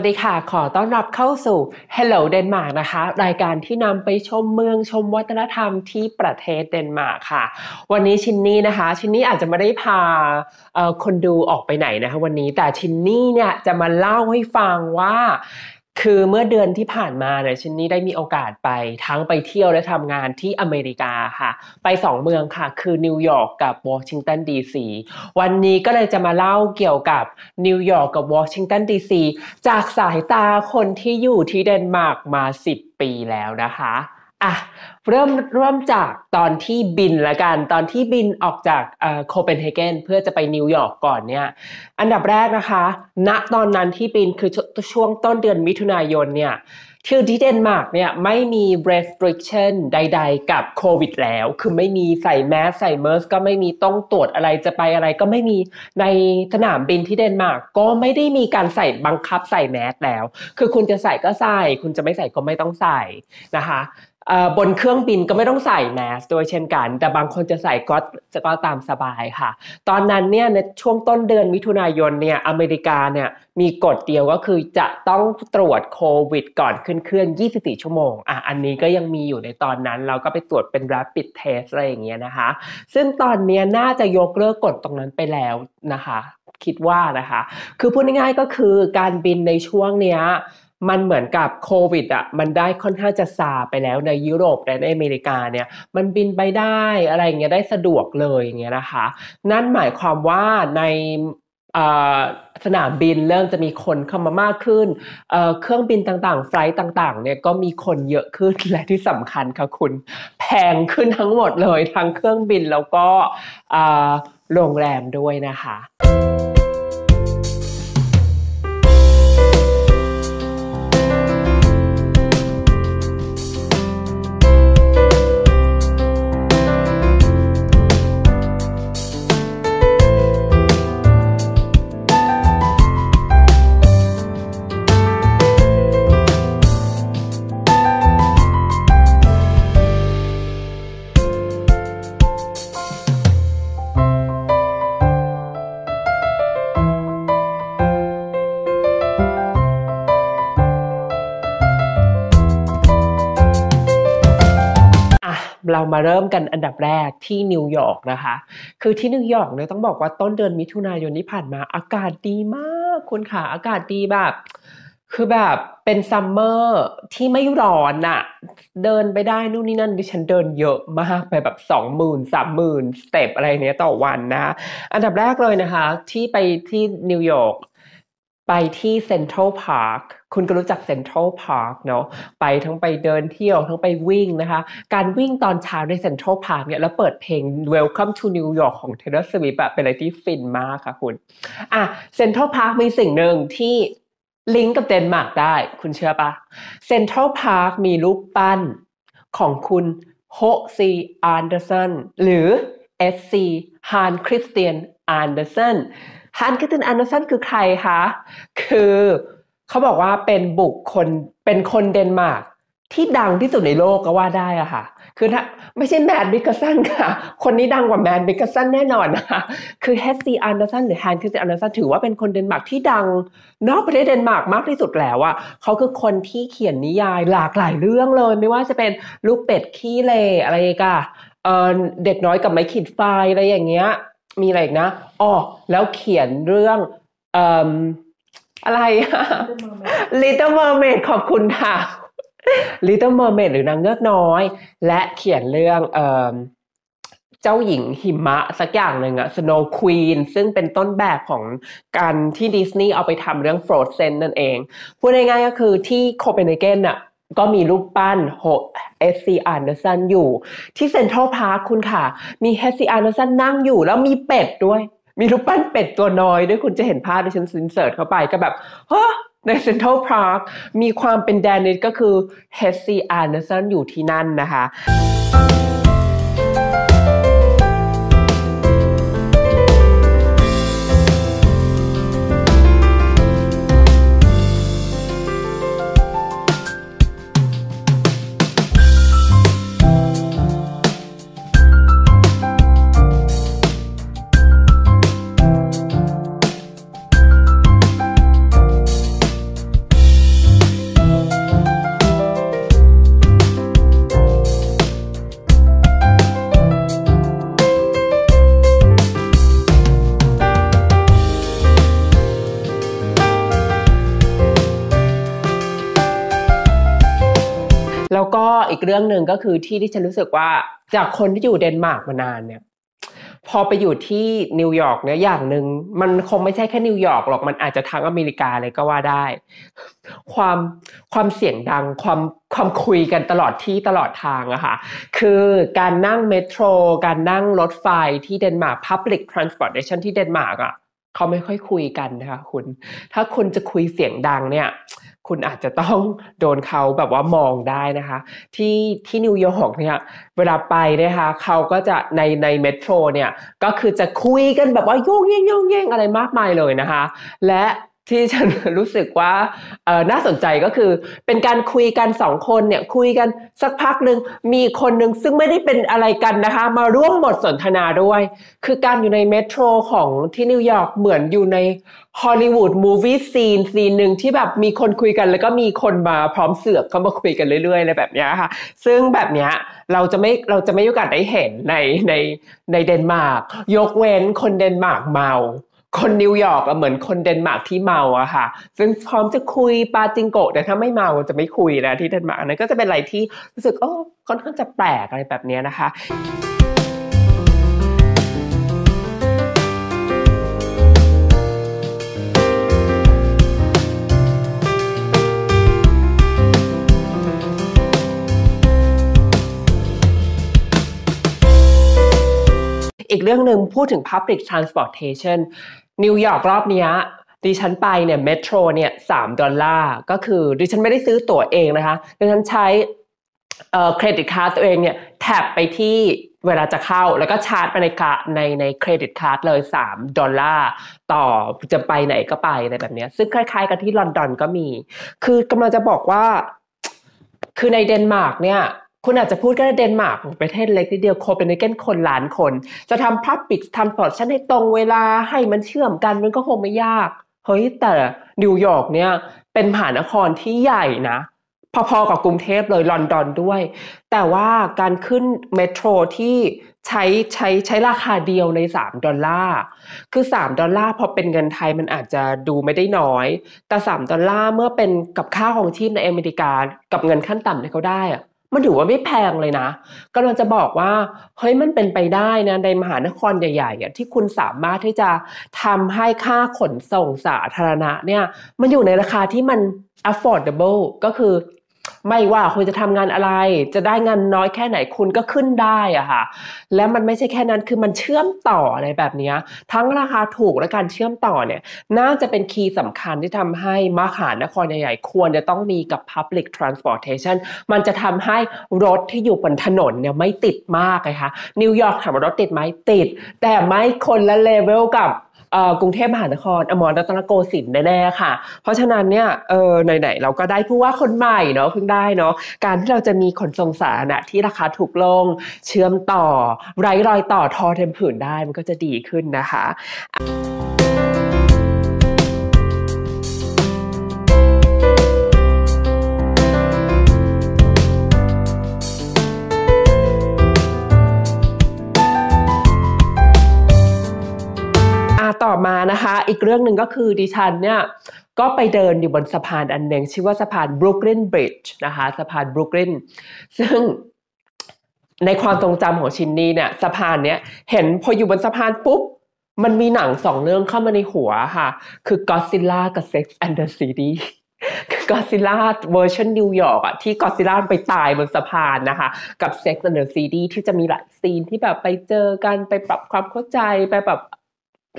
วัสดีค่ะ ขอต้อนรับเข้าสู่ Hello Denmark นะคะ รายการที่นำไปชมเมืองชมวัฒนธรรมที่ประเทศเดนมาร์กค่ะ วันนี้ชินนี่นะคะ ชินนี่อาจจะไม่ได้พาคนดูออกไปไหนนะคะวันนี้ แต่ชินนี่เนี่ยจะมาเล่าให้ฟังว่าคือเมื่อเดือนที่ผ่านมาเนี่ยชินนี่ได้มีโอกาสไปทั้งไปเที่ยวและทำงานที่อเมริกาค่ะ ไปสองเมืองค่ะ คือนิวยอร์กกับวอชิงตันดีซีวันนี้ก็เลยจะมาเล่าเกี่ยวกับนิวยอร์กกับวอชิงตันดีซีจากสายตาคนที่อยู่ที่เดนมาร์กมา 10 ปีแล้วนะคะอ่ะเริ่มเริ่มจากตอนที่บินละกันตอนที่บินออกจากโคเปนเฮเกนเพื่อจะไปนิวยอร์กก่อนเนี่ยอันดับแรกนะคะณตอนนั้นที่บินคือชช่วงต้นเดือนมิถุนายนเนี่ยที่ที่เดนมาร์กเนี่ยไม่มี restriction ใด ๆกับโควิดแล้ว คือไม่มีใส่แมสใส่เมอร์สก็ไม่มีต้องตรวจอะไรจะไปอะไรก็ไม่มีในสนามบินที่เดนมาร์กก็ไม่ได้มีการใส่บังคับใส่แมสแล้ว คือคุณจะใส่ก็ใส่คุณจะไม่ใส่ก็ไม่ต้องใส่นะคะบนเครื่องบินก็ไม่ต้องใส่แมสดยเช่นกันแต่บางคนจะใส่ก็ก็ตามสบายค่ะ ตอนนั้นเนี่ยในช่วงต้นเดือนมิถุนายนเนี่ยอเมริกาเนี่ยมีกฎเดียวก็คือจะต้องตรวจโควิด ก่อนขึ้นเครื่อง24 ชั่วโมงอ่ะอันนี้ก็ยังมีอยู่ในตอนนั้นเราก็ไปตรวจเป็น rapid test อะไรอย่างเงี้ยนะคะ ซึ่งตอนนี้น่าจะยกเลิกกฎตรงนั้นไปแล้วนะคะ คิดว่านะคะ คือพูดง่ายๆก็คือการบินในช่วงเนี้ยมันเหมือนกับโควิดอ่ะมันได้ค่อนข้างจะซาไปแล้ว ในยุโรปและในอเมริกาเนี่ยมันบินไปได้อะไรเงี้ยได้สะดวกเลยอย่างเงี้ยนะคะนั่นหมายความว่าในสนามบินเริ่มจะมีคนเข้ามามากขึ้นเครื่องบินต่างๆไฟล์ต่างๆเนี่ยก็มีคนเยอะขึ้นและที่สำคัญค่ะคุณแพงขึ้นทั้งหมดเลยทั้งเครื่องบินแล้วก็โรงแรมด้วยนะคะเริ่มกันอันดับแรกที่นิวยอร์กนะคะ คือที่นิวยอร์กเนี่ยต้องบอกว่าต้นเดือนมิถุนายนที่ผ่านมา อากาศดีมากคุณค่ะ อากาศดีแบบ คือแบบเป็นซัมเมอร์ที่ไม่ร้อนอะเดินไปได้นู่นนี่นั่น ดิฉันเดินเยอะมากไปแบบสองหมื่นสามหมื่นสเต็ปอะไรเนี้ยต่อวันนะ อันดับแรกเลยนะคะ ที่ไปที่นิวยอร์กไปที่เซ็นทรัลพาร์ค คุณก็รู้จักเซ็นทรัลพาร์คเนาะ ไปทั้งไปเดินเที่ยว ทั้งไปวิ่งนะคะ การวิ่งตอนเช้าในเซ็นทรัลพาร์คเนี่ย แล้วเปิดเพลง Welcome to New York ของ Taylor Swift บเป็นอะไรที่ฟินมากค่ะคุณ อ่ะเซ็นทรัลพาร์ค มีสิ่งหนึ่งที่ลิงก์กับเดนมาร์กได้ คุณเชื่อปะเซ็นทรัลพาร์ค มีรูปปั้นของคุณโฮซีอันเดอร์สันหรือเอสซีฮานคริสเตียนอันเดอร์สันฮันคิตินแอนเดอร์สันคือใครคะ คือเขาบอกว่าเป็นบุคคลเป็นคนเดนมาร์กที่ดังที่สุดในโลกก็ว่าได้อะค่ะ คือถ้าไม่ใช่แมดบิกกสันค่ะ คนนี้ดังกว่าแมดบิกกสันแน่นอนนะคะคือเฮสซีอันเดอร์สันหรือแฮนคิสอันเดอร์สันถือว่าเป็นคนเดนมาร์กที่ดังนอกประเทศเดนมาร์กมากที่สุดแล้วอะเขาคือคนที่เขียนนิยายหลากหลายเรื่องเลย ไม่ว่าจะเป็น ลูกเป็ดขี้เลอะไรก็เด็กน้อยกับไม้ขีดไฟอะไรอย่างเงี้ยมีอะไรอีกนะอ๋อแล้วเขียนเรื่องอะไรลิตเติ้ลเมอร์เมดขอบคุณค่ะลิตเติ้ลเมอร์เมดหรือนางเงือกน้อย และเขียนเรื่องเจ้าหญิงหิมะ สักอย่างหนึ่งอะสโนว์ควีน ซึ่งเป็นต้นแบบของการที่ดิสนีย์เอาไปทำเรื่อง f r o เซนนั่นเอง พูดง่ายๆก็คือที่โคเปนเฮเกนอะก็มีรูปปั้นเอสซีอาร์เดอร์สันอยู่ที่เซ็นทรัลพาร์คคุณค่ะ มีเอสซีอาร์เดอร์สันนั่งอยู่แล้วมีเป็ดด้วย มีรูปปั้นเป็ดตัวน้อยด้วยคุณจะเห็นภาพดิฉันซินเสิร์ตเข้าไปก็แบบเฮ้ ในเซ็นทรัลพาร์คมีความเป็นแดนนิดก็คือเฮสซีอาร์เดอร์สันอยู่ที่นั่นนะคะกเรื่องหนึ่งก็คือที่ที่ฉันรู้สึกว่าจากคนที่อยู่เดนมาร์กมานานเนี่ยพอไปอยู่ที่นิวยอร์กเนี่ยอย่างหนึ่งมันคงไม่ใช่แค่นิวยอร์กหรอกมันอาจจะทั้งอเมริกาเลยก็ว่าได้ ความความเสียงดังความความคุยกันตลอดที่ตลอดทางอะค่ะคือการนั่งเมโทร การนั่งรถไฟที่เดนมาร์ก Public Transportation ที่เดนมาร์กอะเขาไม่ค่อยคุยกันนะคะคุณ ถ้าคุณจะคุยเสียงดังเนี่ยคุณอาจจะต้องโดนเขาแบบว่ามองได้นะคะ ที่ที่นิวยอร์กเนี่ยเวลาไปนะคะเขาก็จะในในเมโทรเนี่ยก็คือจะคุยกันแบบว่าโยงเย่งโยงเย่งอะไรมากมายเลยนะคะ และที่ฉันรู้สึกว่าน่าสนใจก็คือเป็นการคุยกันสองคนเนี่ย คุยกันสักพักหนึ่ง มีคนหนึ่งซึ่งไม่ได้เป็นอะไรกันนะคะ มาร่วมบทสนทนาด้วย คือการอยู่ในเมโทรของที่นิวยอร์กเหมือนอยู่ในฮอลลีวูดมูวี่ซีนซีนหนึ่งที่แบบมีคนคุยกันแล้วก็มีคนมาพร้อมเสือกเข้ามาคุยกันเรื่อยๆอะไรแบบนี้ค่ะ ซึ่งแบบนี้เราจะไม่เราจะไม่โอกาสได้เห็นในในในเดนมาร์กยกเว้นคนเดนมาร์กเมาคนนิวยอร์กเหมือนคนเดนมาร์กที่เมาอะค่ะ ซึ่งพร้อมจะคุยปาจิงโกแต่ถ้าไม่เมาจะไม่คุยนะที่เดนมาร์กนั้นก็จะเป็นอะไรที่รู้สึก โอ้ค่อนข้างจะแปลกอะไรแบบนี้นะคะอีกเรื่องหนึ่งพูดถึง Public Transportation นิวยอร์กรอบนี้ดิฉันไปเนี่ยเมโทรเนี่ยสามดอลลาร์ ก็คือดิฉันไม่ได้ซื้อตั๋วเองนะคะดิฉันใช้เครดิตคาร์ดตัวเองเนี่ย แท็บไปที่เวลาจะเข้า แล้วก็ชาร์จไปในกะในในเครดิตคาร์ดเลย 3 ดอลลาร์ ต่อจะไปไหนก็ไปอะไรแบบนี้ซึ่งคล้าย ๆ กันที่ลอนดอนก็มี คือกำลังจะบอกว่า คือในเดนมาร์กเนี่ยคุณอาจจะพูดก็ได้เดนมาร์กประเทศเล็กนิดเดียว โคเปนเฮเกนคนล้านคน จะทำพับปิกทำพอร์ชันให้ตรงเวลาให้มันเชื่อมกันมันก็คงไม่ยาก เฮ้ยแต่ นิวยอร์กเนี่ย เป็นมหานครที่ใหญ่นะ พอๆกับกรุงเทพเลยลอนดอนด้วย แต่ว่าการขึ้นเมโทรที่ใช้ใช้ใช้ราคาเดียวใน 3 ดอลลาร์ คือ 3 ดอลลาร์พอเป็นเงินไทยมันอาจจะดูไม่ได้น้อย แต่ 3ดอลลาร์เมื่อเป็นกับค่าของชีพในอเมริกากับเงินขั้นต่ำที่เขาได้อะมันถือว่าไม่แพงเลยนะ ก็เราจะบอกว่า เฮ้ย มันเป็นไปได้นะ ในมหานครใหญ่ๆ ที่คุณสามารถที่จะทำให้ค่าขนส่งสาธารณะ เนี่ย มันอยู่ในราคาที่มัน affordable ก็คือไม่ว่าคุณจะทำงานอะไร จะได้งานน้อยแค่ไหนคุณก็ขึ้นได้อะค่ะและมันไม่ใช่แค่นั้นคือมันเชื่อมต่ออะไรแบบนี้ทั้งราคาถูกและการเชื่อมต่อเนี่ย น่าจะเป็นคีย์สำคัญที่ทำให้มหานครใหญ่ๆ ควรจะต้องมีกับ Public Transportation มันจะทำให้รถที่อยู่บนถนนเนี่ยไม่ติดมากเลยค่ะนิวยอร์กถามว่ารถติดไหมติด แต่ไม่คนละเลเวลกับกรุงเทพมหานคร อมรรัตนโกสินทร์แน่ ๆ ค่ะ เพราะฉะนั้นเนี่ยเออไหนๆเราก็ได้ผู้ว่าคนใหม่เนาะเพิ่งได้เนาะการที่เราจะมีขนส่งสาธารณะที่ราคาถูกลงเชื่อมต่อไร้รอยต่อทอเทมผืนได้มันก็จะดีขึ้นนะคะคะอีกเรื่องหนึ่งก็คือดิฉันเนี่ย ก็ไปเดินอยู่บนสะพานอันหนึ่งชื่อว่าสะพานบรูคลินบริดจ์นะคะสะพานบรูคลินซึ่งในความทรงจำของชินนี่เนี่ยสะพานเนี้ยเห็นพออยู่บนสะพานปุ๊บ มันมีหนังสองเรื่องเข้ามาในหัวค่ะคือ Godzilla กับ Sex and the City ก็ซิล่าเวอร์ชันนิวยอร์กอ่ะที่ก็ซิล่าไปตายบนสะพานนะคะกับ Sex and the City ที่จะมีหลายซีนที่แบบไปเจอกันไปปรับความเข้าใจไปแบบ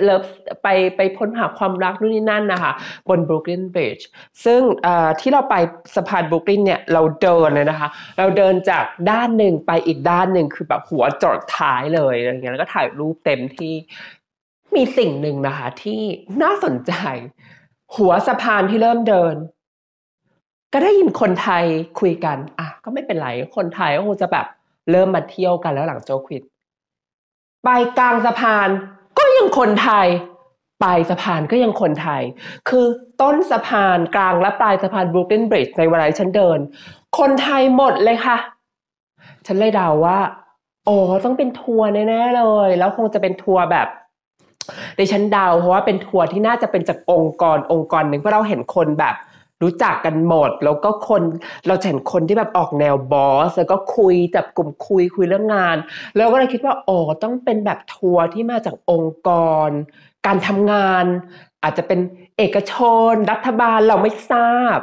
เลิฟไปไปพ้นหาความรักนู่นนี่นั่นนะคะบนบรูคลินบริดจ์ซึ่งที่เราไปสะพานบรูคลินเนี่ย เราเดินเลยนะคะ เราเดินจากด้านหนึ่งไปอีกด้านหนึ่งคือแบบหัวจอดท้ายเลยอะไรเงี้ยแล้วก็ถ่ายรูปเต็มที่มีสิ่งหนึ่งนะคะ ที่น่าสนใจ หัวสะพานที่เริ่มเดิน ก็ได้ยินคนไทยคุยกันอ่ะก็ไม่เป็นไรคนไทยก็คงจะแบบเริ่มมาเที่ยวกันแล้วหลังโจควิดไปกลางสะพานังคนไทยปลายสะพานก็ยังคนไทย คือต้นสะพานกลาง และปลายสะพานบรูคลินบริดจ์ในเวลาฉันเดิน คนไทยหมดเลยค่ะ ฉันเลยเดาว่าโอ้ต้องเป็นทัวร์แน่ๆเลย แล้วคงจะเป็นทัวร์แบบดิฉันเดาเพราะว่าเป็นทัวร์ที่น่าจะเป็นจากองค์กรองค์กรหนึ่งเพราะเราเห็นคนแบบรู้จักกันหมดแล้วก็คน เราเห็นคนที่แบบออกแนวบอสแล้วก็คุยจับกลุ่มคุยคุยเรื่องงาน แล้วก็เลยคิดว่าอ๋อต้องเป็นแบบทัวร์ที่มาจากองค์กร การทำงาน อาจจะเป็นเอกชน รัฐบาลเราไม่ทราบ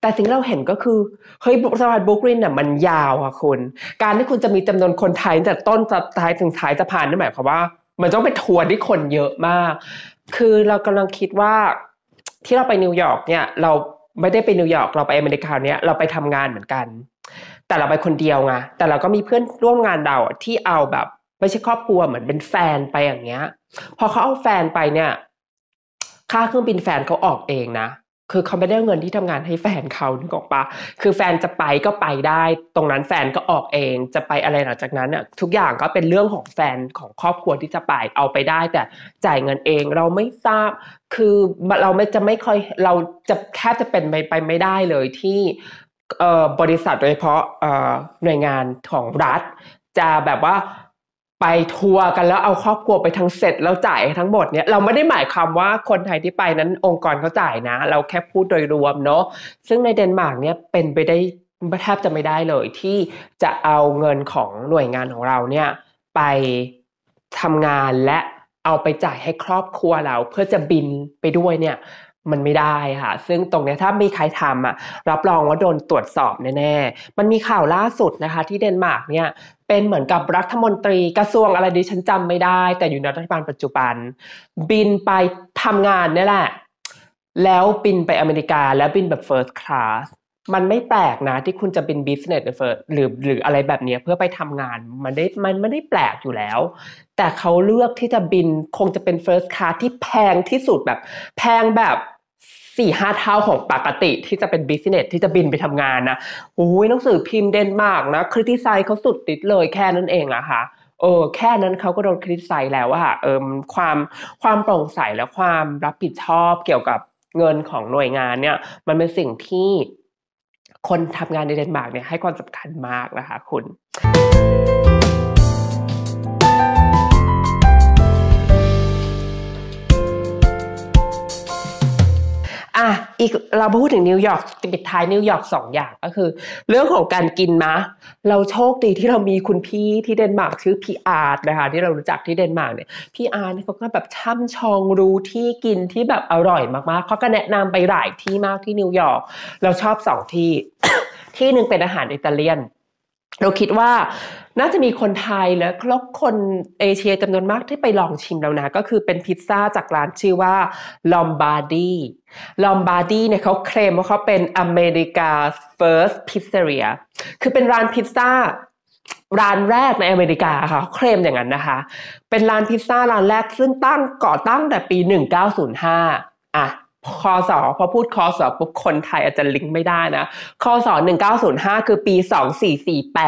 แต่สิ่งเราเห็นก็คือเฮ้ยสวัสด์บุกรินน่ะมันยาวค่ะคุณการที่คุณจะมีจำนวนคนไทยแต่ต้นสัท้ายถึงท้ายสะพานนั่นหมายความว่ามันต้องเป็นทัวร์ที่คนเยอะมาก คือเรากำลังคิดว่าที่เราไปนิวยอร์กเนี่ยเราไม่ได้ไปนิวยอร์กเราไปอเมริกาเนี้ยเราไปทำงานเหมือนกันแต่เราไปคนเดียวไงแต่เราก็มีเพื่อนร่วมงานเราที่เอาแบบไม่ใช่ครอบครัวเหมือนเป็นแฟนไปอย่างเงี้ย พอเขาเอาแฟนไปเนี่ย ค่าเครื่องบินแฟนเขาออกเองนะคือเขาไม่ได้เงินที่ทำงานให้แฟนเขานึกออกปะคือแฟนจะไปก็ไปได้ ตรงนั้นแฟนก็ออกเอง จะไปอะไรหลังจากนั้นอ่ะทุกอย่างก็เป็นเรื่องของแฟนของครอบครัวที่จะไปเอาไปได้ แต่จ่ายเงินเองเราไม่ทราบ คือเราไม่จะไม่ค่อยเราจะแทบจะเป็นไปไปไม่ได้เลยที่บริษัทโดยเฉพาะหน่วยงานของรัฐ จะแบบว่าไปทัวร์กันแล้วเอาครอบครัวไปทั้งเสร็จแล้วจ่ายทั้งหมดเนี่ยเราไม่ได้หมายความว่าคนไทยที่ไปนั้นองค์กรเขาจ่ายนะ เราแค่พูดโดยรวมเนาะซึ่งในเดนมาร์กเนี่ยเป็นไปได้แทบจะไม่ได้เลยที่จะเอาเงินของหน่วยงานของเราเนี่ยไปทำงานและเอาไปจ่ายให้ครอบครัวเราเพื่อจะบินไปด้วยเนี่ยมันไม่ได้ค่ะ ซึ่งตรงนี้ถ้ามีใครทำอ่ะ รับรองว่าโดนตรวจสอบแน่ๆ มันมีข่าวล่าสุดนะคะ ที่เดนมาร์กเนี่ย เป็นเหมือนกับรัฐมนตรีกระทรวงอะไรดิฉันจำไม่ได้ แต่อยู่ในรัฐบาลปัจจุบัน บินไปทำงานนี่แหละ แล้วบินไปอเมริกาแล้วบินแบบ first class มันไม่แปลกนะที่คุณจะบิน business หรือหรืออะไรแบบนี้เพื่อไปทำงาน มันได้มันไม่ได้แปลกอยู่แล้ว แต่เขาเลือกที่จะบินคงจะเป็น first class ที่แพงที่สุดแบบ แพงแบบสี่ห้าเท่าของปกติที่จะเป็นบิสเนสที่จะบินไปทำงานนะ โอ้ยหนังสือพิมพ์เดนมากนะคริติไซเขาสุดติดเลย แค่นั้นเองอะค่ะ เออแค่นั้นเขาก็โดนคริติไซแล้วว่าเออความความโปร่งใสและความรับผิดชอบเกี่ยวกับเงินของหน่วยงาน เนี่ย มันเป็นสิ่งที่คนทำงานในเดนมาร์กเนี่ยให้ความสำคัญมากนะคะ คุณอ่ะอีกเราพูดถึงนิวยอร์กปิดท้ายนิวยอร์กสองอย่างก็คือ เรื่องของการกินมะเราโชคดีที่เรามีคุณพี่ที่เดนมาร์กชื่อพี่อาร์ตนะคะที่เรารู้จักที่เดนมาร์กเนี่ยพี่อาร์ตเนี่ยเขาก็แบบช่ำชองรู้ที่กินที่แบบอร่อยมากๆเขาก็แนะนำไปหลายที่มากที่นิวยอร์ก เราชอบสองที่ที่หนึ่งเป็นอาหารอิตาเลียนเราคิดว่าน่าจะมีคนไทยและครอบคนเอเชียจำนวนมากที่ไปลองชิมแล้วนะ ก็คือเป็นพิซซ่าจากร้านชื่อว่าลอมบาร์ดีลอมบาร์ดีเนี่ยเขาเคลมว่าเขาเป็นอเมริกา first pizzeria คือเป็นร้านพิซซ่าร้านแรกในอเมริกาค่ะเคลมอย่างนั้นนะคะ เป็นร้านพิซซ่าร้านแรกซึ่งตั้งก่อตั้งแต่ปี 1905อ่ะคอสอพอพูดคอสอปุ๊บคนไทยอาจจะลิงก์ไม่ได้นะคอสอ1905 คือปี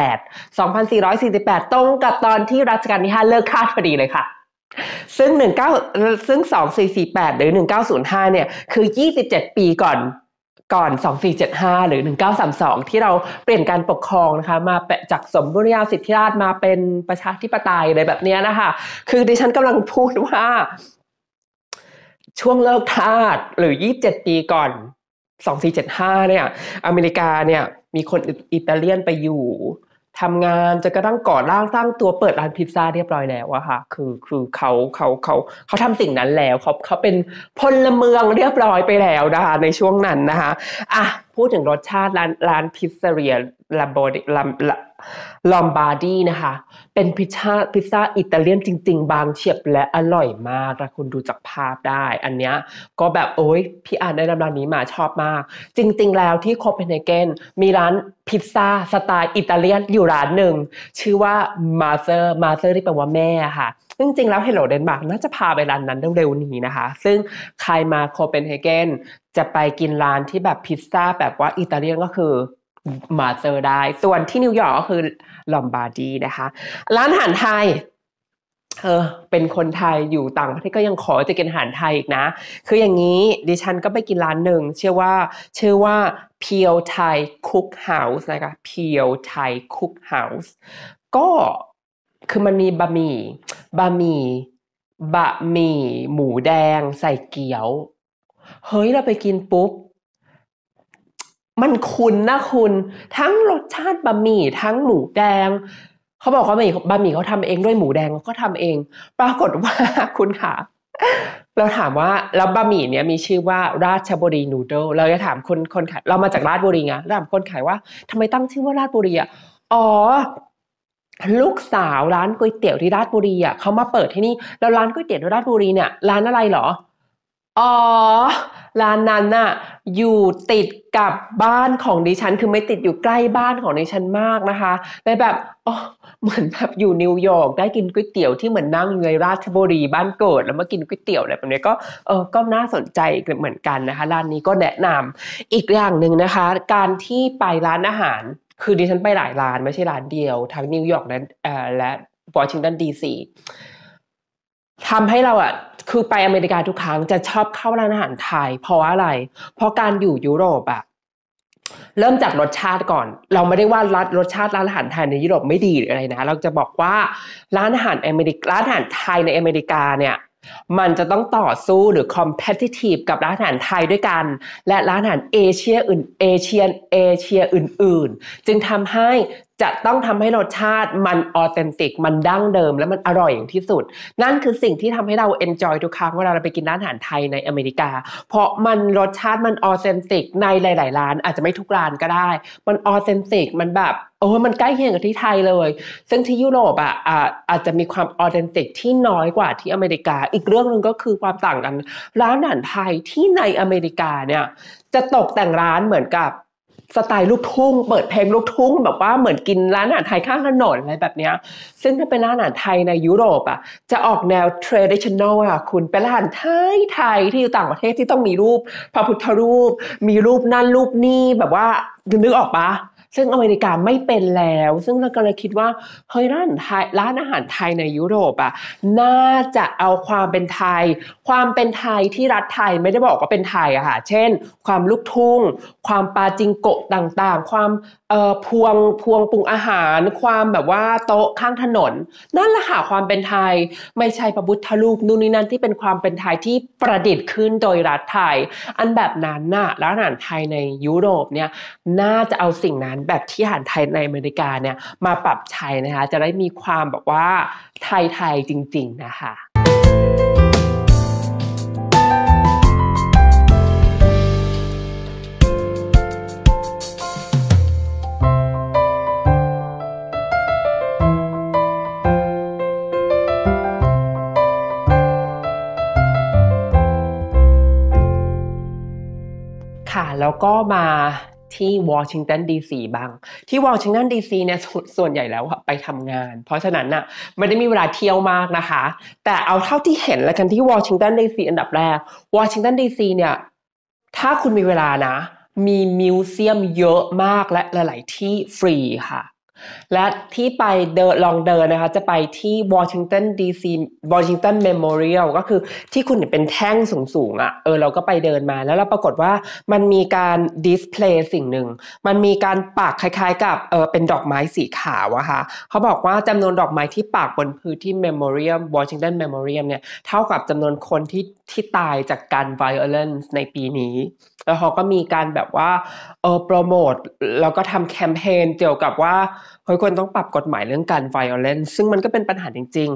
2448 2448 ตรงกับตอนที่รัชกาลที่5เลิกคาดพอดีเลยค่ะซึ่ง19ซึ่ง 2448 หรือ 1905 เนี่ย คือ 27 ปีก่อน ก่อน 2475 หรือ 1932 ที่เราเปลี่ยนการปกครองนะคะ มาจากสมบูรณาสิทธิราชมาเป็นประชาธิปไตยอะไรแบบนี้นะคะคือดิฉันกำลังพูดว่าช่วงเลิกทาสหรือ 27ปีก่อน2475เนี่ยอเมริกาเนี่ยมีคนอิตาเลียนไปอยู่ทำงานจะกระทั่งก่อร่างสร้างตัวเปิดร้านพิซซ่าเรียบร้อยแล้วอะค่ะคือคือเขาเขาเขาเขาทำสิ่งนั้นแล้วเขาเขาเป็นพลเมืองเรียบร้อยไปแล้วนะคะในช่วงนั้นนะคะอ่ะพูดถึงรสชาติร้านร้านพิซซ่าเรียลาโบลาลอมบาร์ดีนะคะ เป็นพิซซ่าพิซซ่าอิตาเลียนจริง ๆ บางเฉียบและอร่อยมากนะคุณดูจากภาพได้ อันเนี้ยก็แบบโอ้ยพี่อ่านได้ำร้านนี้มาชอบมากจริงๆแล้วที่โคเปนเฮเกนมีร้านพิซซ่าสไตล์อิตาเลียนอยู่ร้านหนึ่งชื่อว่ามาเซอร์มาเซอร์ ที่แปลว่าแม่ค่ะซึ่งจริงๆแล้วเฮลโลเดนมาร์กน่าจะพาไปร้านนั้นเร็วๆนี้นะคะซึ่งใครมาโคเปนเฮเกนจะไปกินร้านที่แบบพิซซ่าแบบว่าอิตาเลียนก็คือมาเจอได้ส่วนที่นิวยอร์กก็คือลอมบาร์ดีนะคะ ร้านอาหารไทย เออเป็นคนไทยอยู่ต่างประเทศก็ยังขอจะกินอาหารไทยอีกนะ คืออย่างนี้ ดิฉันก็ไปกินร้านหนึ่ง เชื่อว่าเชื่อว่าเพียวไทยคุกเฮาส์นะคะเพียวไทยคุกเฮาส์ ก็คือมันมีบะหมี่ บะหมี่ บะหมี่หมูแดงใส่เกี๊ยว เฮ้ยเราไปกินปุ๊บมันคุณนะคุณทั้งรสชาติบะหมี่ทั้งหมูแดง เขาบอกว่าบะหมี่บะหมี่เขาทำเองด้วยหมูแดงเขาก็ทำเอง ปรากฏว่าคุณค่ะเราถามว่าแล้วบะหมี่เนี้ยมีชื่อว่าราชบุรีนูโดเราจะถามคนคนขายเรามาจากราชบุรีไงถามคนขายว่า ทำไมตั้งชื่อว่าราชบุรีอ่ะอ๋อ ลูกสาวร้านก๋วยเตี๋ยวที่ราชบุรีอ่ะเขามาเปิดที่นี่แล้วร้านก๋วยเตี๋ยวที่ราชบุรีเนี่ย ร้านอะไรหรออ๋อ ร้านนั้นน่ะอยู่ติดกับบ้านของดิฉันคือไม่ติดอยู่ใกล้บ้านของดิฉันมากนะคะเลยแบบอ๋อเหมือนแบบอยู่นิวยอร์กได้กินก๋วยเตี๋ยวที่เหมือนนั่งอยู่ในราชบุรีบ้านเกิดแล้วมากินก๋วยเตี๋ยวอะไรแบบนี้ก็เออก็น่าสนใจเหมือนกันนะคะร้านนี้ก็แนะนำอีกอย่างหนึ่งนะคะ การที่ไปร้านอาหารคือดิฉันไปหลายร้านไม่ใช่ร้านเดียวทั้งนิวยอร์กและและวอชิงตันดีซีทำให้เราอ่ะคือไปอเมริกาทุกครั้งจะชอบเข้าร้านอาหารไทย เพราะอะไร เพราะการอยู่ยุโรปอ่ะเริ่มจากรสชาติก่อน เราไม่ได้ว่ารสรสชาติร้านอาหารไทยในยุโรปไม่ดีหรืออะไรนะ เราจะบอกว่าร้านอาหารอเมริกร้านอาหารไทยในอเมริกาเนี่ยมันจะต้องต่อสู้หรือ competitive กับร้านอาหารไทยด้วยกัน และร้านอาหารเอเชียอื่น เอเชียน เอเชียอื่นๆ จึงทำให้จะต้องทำให้รสชาติมันออเทนติกมันดั้งเดิมและมันอร่อยอย่างที่สุดนั่นคือสิ่งที่ทำให้เราเอนจอยทุกครั้งเวลาเราไปกินร้านอาหารไทยในอเมริกา เพราะมันรสชาติมันออเทนติก ในหลาย ๆ ร้านอาจจะไม่ทุกร้านก็ได้ มันออเทนติกมันแบบโอ้ มันใกล้เคียงกับที่ไทยเลย ซึ่งที่ยุโรปอ่ะอาจจะมีความออเทนติกที่น้อยกว่าที่อเมริกา อีกเรื่องหนึ่งก็คือความต่างกันร้านอาหารไทยที่ในอเมริกาเนี่ยจะตกแต่งร้านเหมือนกับสไตล์ลูกทุ่ง เปิดเพลงลูกทุ่งแบบว่าเหมือนกินร้านอาหารไทยข้างถนนอะไรแบบเนี้ยซึ่งถ้าเป็นร้านอาหารไทยในยุโรปอ่ะจะออกแนว traditional อ่ะคุณเป็นร้านไทยไทย ที่อยู่ต่างประเทศที่ต้องมีรูป พระพุทธรูป มีรูปนั่นรูปนี่แบบว่านึกออกปะซึ่งอเมริกาไม่เป็นแล้ว ซึ่งเราก็เลยคิดว่าเฮ้ยร้านไทยร้านอาหารไทยในยุโรปอะน่าจะเอาความเป็นไทย ความเป็นไทยที่รัฐไทยไม่ได้บอกว่าเป็นไทยอะค่ะเช่นความลูกทุ่งความปาจิงโกะต่างๆความเอ่อพวงพวงปรุงอาหารความแบบว่าโต๊ะข้างถนนนั่นแหละค่ะความเป็นไทยไม่ใช่พระบุทธรูปนู่นนี่นั่นที่เป็นความเป็นไทยที่ประดิษฐ์ขึ้นโดยรัฐไทย อันแบบนั้นน่ะร้านอาหารไทยในยุโรปเนี่ยน่าจะเอาสิ่งนั้นแบบที่อาหารไทยในอเมริกาเนี่ยมาปรับใช้นะคะจะได้มีความแบบว่าไทยไทยจริงๆนะคะแล้วก็มาที่วอชิงตันดีซีบ้าง ที่วอชิงตันดีซีเนี่ยสส่วนใหญ่แล้วไปทำงาน เพราะฉะนั้นน่ะไม่ได้มีเวลาเที่ยวมากนะคะ แต่เอาเท่าที่เห็นแล้วกันที่วอชิงตันดีซีอันดับแรกวอชิงตันดีซีเนี่ยถ้าคุณมีเวลานะ มีมิวเซียมเยอะมากและหลายๆที่ฟรีค่ะและที่ไปเดินลองเดินนะคะจะไปที่วอชิงตันดีซีวอชิงตันเมมโมเรียลก็คือที่คุณเป็นแท่งสูงๆอะ่ะเออเราก็ไปเดินมาแล้วเราปรากฏว่ามันมีการดิสเพลย์สิ่งหนึ่งมันมีการปักคล้ายๆกับเออเป็นดอกไม้สีขาวอะคะ่ะเขาบอกว่าจำนวนดอกไม้ที่ปักบนพื้นที่เมมโมเรียลวอชิงตันเมมโมเรียลเนี่ยเท่ากับจำนวนคนที่ที่ตายจากการ violence ในปีนี้แล้วเขาก็มีการแบบว่าเออโปรโมท แล้วก็ทำแคมเปญเกี่ยวกับว่า เฮ้ยคนต้องปรับกฎหมายเรื่องการ violence ซึ่งมันก็เป็นปัญหาจริง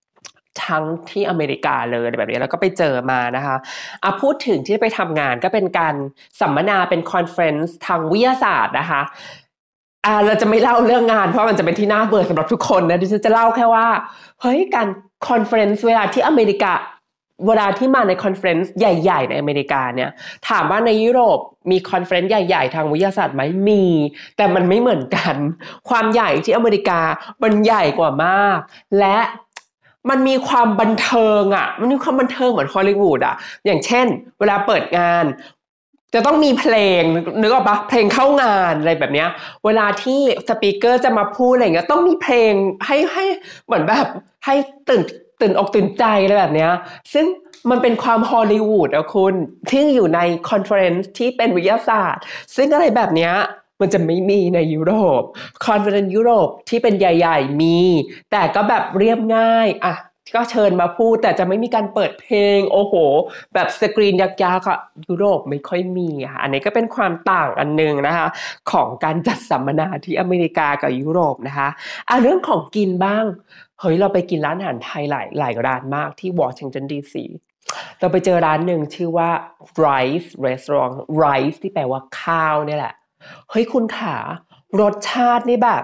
ๆ ทั้งที่อเมริกาเลยแบบนี้แล้วก็ไปเจอมานะคะอ่ะพูดถึงที่ไปทำงานก็เป็นการ สัมมนาเป็นคอนเฟรนซ์ทางวิทยาศาสตร์นะคะอ่าเราจะไม่เล่าเรื่องงานเพราะมันจะเป็นที่น่าเบื่อสำหรับทุกคนนะดิฉันจะเล่าแค่ว่าเฮ้ยการคอนเฟรนซ์เวลาที่อเมริกาเวลาที่มาในคอนเฟรนซ์ใหญ่ๆ ในอเมริกาเนี่ยถามว่าในยุโรปมีคอนเฟรนซ์ใหญ่ๆทางวิทยาศาสตร์ไหมมี แต่มันไม่เหมือนกัน ความใหญ่ที่อเมริกามันใหญ่กว่ามาก และมันมีความบันเทิงอะ่ะ มันมีความบันเทิงเหมือนฮอลลีวูดอ่ะอย่างเช่นเวลาเปิดงาน จะต้องมีเพลงนึกออกปะเพลงเข้างานอะไรแบบเนี้ยเวลาที่สปีกเกอร์จะมาพูดอะไรเงี้ยต้องมีเพลงให้ให้เหมือนแบบให้ตื่นตื่นอกตื่นใจอะไรแบบเนี้ยซึ่งมันเป็นความฮอลลีวูดอะคุณที่อยู่ในคอนเฟอเรนซ์ที่เป็นวิทยาศาสตร์ ซึ่งอะไรแบบเนี้ยมันจะไม่มีในยุโรปคอนเฟอเรนซ์ยุโรปที่เป็นใหญ่ๆมี แต่ก็แบบเรียบง่ายอะก็เชิญมาพูดแต่จะไม่มีการเปิดเพลงโอ้โหแบบสกรีนยักษ์ค่ะยุโรปไม่ค่อยมีค่ะอันนี้ก็เป็นความต่างอันนึงนะคะของการจัดสัมมนาที่อเมริกากับยุโรปนะคะอ่ะเรื่องของกินบ้างเฮ้ยเราไปกินร้านอาหารไทยหลายหลายร้านมากที่วอชิงตันดีซีเราไปเจอร้านหนึ่งชื่อว่า rice restaurant rice ที่แปลว่าข้าวเนี่ยแหละเฮ้ยคุณขา รสชาตินี่แบบ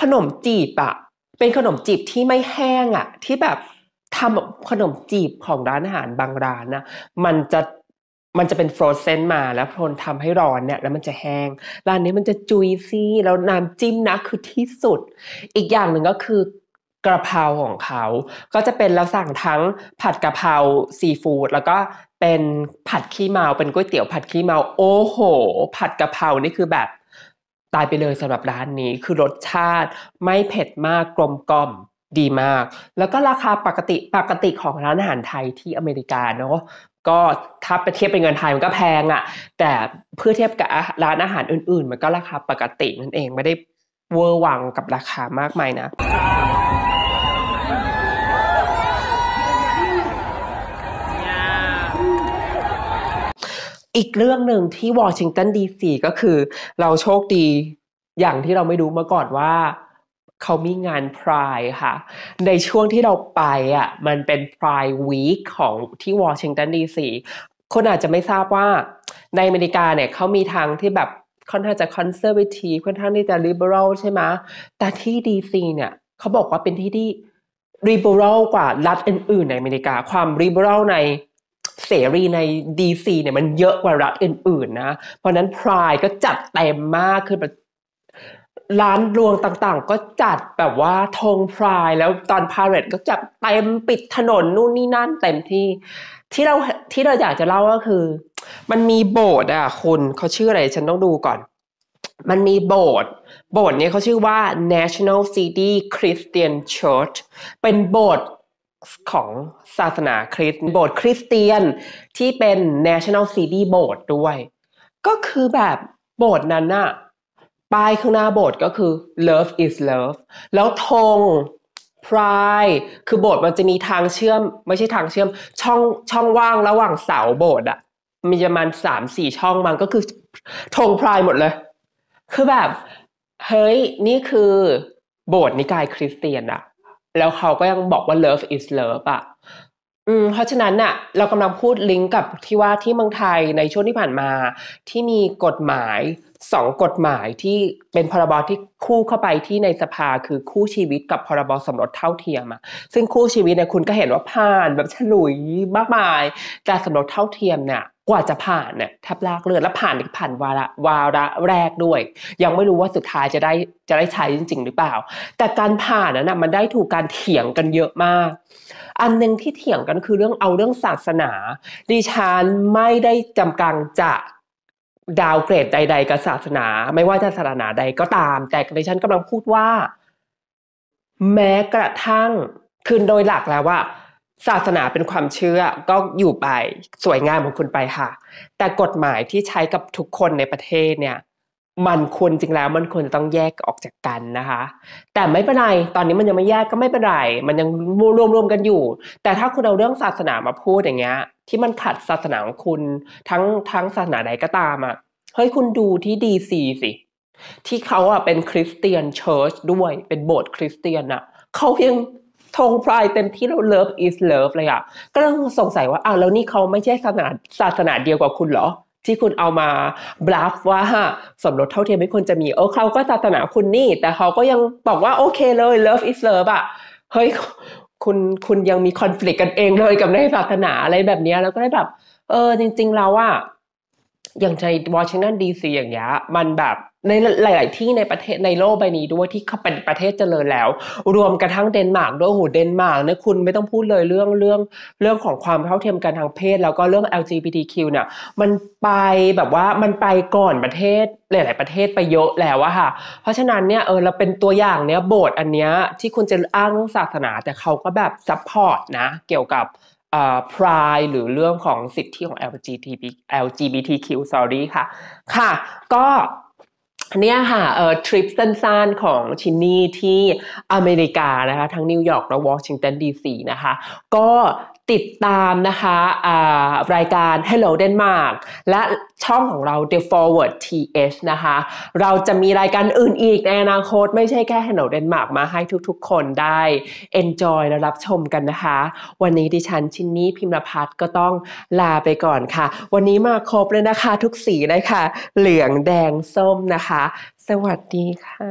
ขนมจีบอะเป็นขนมจีบที่ไม่แห้งอะที่แบบทำขนมจีบของร้านอาหารบางร้านนะมันจะมันจะเป็นฟรอสเซนมาแล้วพลทำให้ร้อนเนี่ยแล้วมันจะแห้ง ร้านนี้มันจะจุยซี่แล้วน้ำจิ้มนะคือที่สุด อีกอย่างหนึ่งก็คือกระเพราของเขา ก็จะเป็นเราสั่งทั้งผัดกะเพราซีฟู้ดแล้วก็เป็นผัดขี้เมาเป็นก๋วยเตี๋ยว ผัดขี้เมาโอ้โห ผัดกะเพรานี่คือแบบตายไปเลยสำหรับร้านนี้คือรสชาติไม่เผ็ดมากกลมกล่อมดีมาก แล้วก็ราคาปกติปกติของร้านอาหารไทยที่อเมริกาเนาะก็ถ้าไปเทียบเป็นเงินไทยมันก็แพงอะ่ะ แต่เพื่อเทียบกับร้านอาหารอื่นๆ มันก็ราคาปกตินั่นเองไม่ได้เวอร์วังกับราคามากมายนะอีกเรื่องหนึ่งที่วอชิงตันดีซีก็คือเราโชคดีอย่างที่เราไม่รู้มาก่อนว่าเขามีงานพรายค่ะ ในช่วงที่เราไปอ่ะมันเป็นพรายวีคของที่วอชิงตันดีซีคนอาจจะไม่ทราบว่า ในอเมริกาเนี่ยเขามีทางที่แบบค่อนข้างจะคอนเซอร์วทีค่อนข้างที่จะริเบอรัลใช่ไหมแต่ที่ดีซีเนี่ยเขาบอกว่าเป็นที่ที่ริเบอรัลกว่ารัฐอื่น ๆ ในอเมริกาความริเบอรัลในเสรีใน DC เนี่ยมันเยอะกว่ารัฐอื่น ๆนะ เพราะนั้นพรายก็จัดเต็มมากคือแบบร้านรวงต่างๆ ก็จัดแบบว่าธงพรายแล้วตอนพาเรตก็จัดเต็มปิดถนนนู่นนี่นั่นเต็มที่ ที่เราที่เราอยากจะเล่าก็คือ มันมีโบสถ์อ่ะ คุณเขาชื่ออะไร ฉันต้องดูก่อน มันมีโบสถ์โบสถ์เนี่ยเขาชื่อว่า National City Christian Church เป็นโบสถ์ของศาสนาคริสต์โบสถ์คริสเตียนที่เป็น national city โบสถ์ด้วยก็คือแบบโบสถ์นั้น่ะป้ายข้างหน้าโบสถ์ก็คือ love is love แล้วธงพรายคือโบสถ์มันจะมีทางเชื่อม ไม่ใช่ทางเชื่อม ช่องช่องว่างระหว่างเสาโบสถ์อะมีประมาณสามสี่ช่องมันก็คือธงพรายหมดเลย คือแบบ เฮ้ย นี่คือโบสถ์นิกายคริสเตียนอะแล้วเขาก็ยังบอกว่า love is love อะอืมเพราะฉะนั้นน่ะเรากำลังพูดลิงก์กับที่ว่าที่เมืองไทยในช่วงที่ผ่านมา ที่มีกฎหมายสองกฎหมายที่เป็นพรบที่คู่เข้าไปที่ในสภาคือคู่ชีวิตกับพรบสมรสเท่าเทียมอะซึ่งคู่ชีวิตเนี่ยคุณก็เห็นว่าผ่านแบบฉลุยมากมายแต่สมรสเท่าเทียมเนี่ยกว่าจะผ่านเนี่ยแทบลากเลือดแล้วผ่านอีกผ่านวาระวาระแรกด้วย ยังไม่รู้ว่าสุดท้ายจะได้จะได้ใช้จริง ๆ หรือเปล่า แต่การผ่านนั้นนะมันได้ถูกการเถียงกันเยอะมาก อันหนึ่งที่เถียงกันคือเรื่องเอาเรื่องศาสนาดิฉันไม่ได้จำกังจะดาวเกรดใดๆกับศาสนา ไม่ว่าจะศาสนาใดก็ตาม แต่ดิฉันกำลังพูดว่า แม้กระทั่ง คืนโดยหลักแล้วว่า ศาสนาเป็นความเชื่อก็อยู่ไปสวยงามของคุณไปค่ะ แต่กฎหมายที่ใช้กับทุกคนในประเทศเนี่ยมันควรจริงแล้วมันควรจะต้องแยกออกจากกันนะคะ แต่ไม่เป็นไรตอนนี้มันยังไม่แยกก็ไม่เป็นไร มันยังรวมรวมกันอยู่ แต่ถ้าคุณเอาเรื่องศาสนามาพูดอย่างเงี้ย ที่มันขัดศาสนาของคุณทั้งทั้งศาสนาใดก็ตามอะ่ะเฮ้ยคุณดูที่ดีซีสิ ที่เขาอ่ะเป็นคริสเตียนเชิร์ชด้วยเป็นโบสถ์คริสเตียนอ่ะเขาเพียงธงพรายเต็มที่เราเลิฟอีสเลิฟเลยอ่ะก็ต้องสงสัยว่าอ้าวแล้วนี่เขาไม่ใช่ศาสนาศาสนาเดียวกับคุณเหรอที่คุณเอามาบลัฟว่า สมรสเท่าเทียมไม่ควรจะมีเอ้เขา ก็ศาสนาคุณ นี่ แต่ เขาก็ยังบอกว่า โอเคเลย love is love อะเฮ้ย คุณ คุณยังมีคอน FLICT กันเอง เลยกับ ในศาสนาอะไรแบบนี้ แล้วก็ได้แบบ เออ จริงๆแล้วอะอย่างในวอชิงตันดีซีอย่างเงี้ยมันแบบในหลาย ๆที่ในประเทศในโลกใบนี้ด้วยที่เขาเป็นประเทศเจริญแล้ว รวมกระทั่งเดนมาร์กด้วยโอ้โหเดนมาร์กเนี่ยคุณไม่ต้องพูดเลยเรื่องเรื่องเรื่องของความเท่าเทียมกันทางเพศแล้วก็เรื่อง LGBTQ เนี่ยมันไปแบบว่ามันไปก่อนประเทศหลาย ๆ ประเทศไปเยอะแล้วอะค่ะเพราะฉะนั้นเนี่ยเออเราเป็นตัวอย่างเนี้ยโบสถ์อันเนี้ยที่คุณจะอ้างศาสนาแต่เขาก็แบบซัพพอร์ตนะเกี่ยวกับอ่พรายหรือเรื่องของสิทธิของ LGBT LGBTQ sorry ค่ะค่ะก็เนี่ยค่ะเอ่อทริปสั้นๆของชินนี่ที่อเมริกานะคะ ทั้งนิวยอร์กและวอชิงตันดีซีนะคะ ก็ติดตามนะคะรายการ Hello Denmark และช่องของเรา The Forward TH นะคะ เราจะมีรายการอื่นอีกในอนาคต ไม่ใช่แค่ Hello Denmark มาให้ทุก ๆ คนได้ enjoy และรับชมกันนะคะ วันนี้ดิฉันชินนี้พิมพ์พัฒน์ก็ต้องลาไปก่อนค่ะ วันนี้มาครบเลยนะคะ ทุกสีเลยค่ะ เหลืองแดงส้มนะคะ สวัสดีค่ะ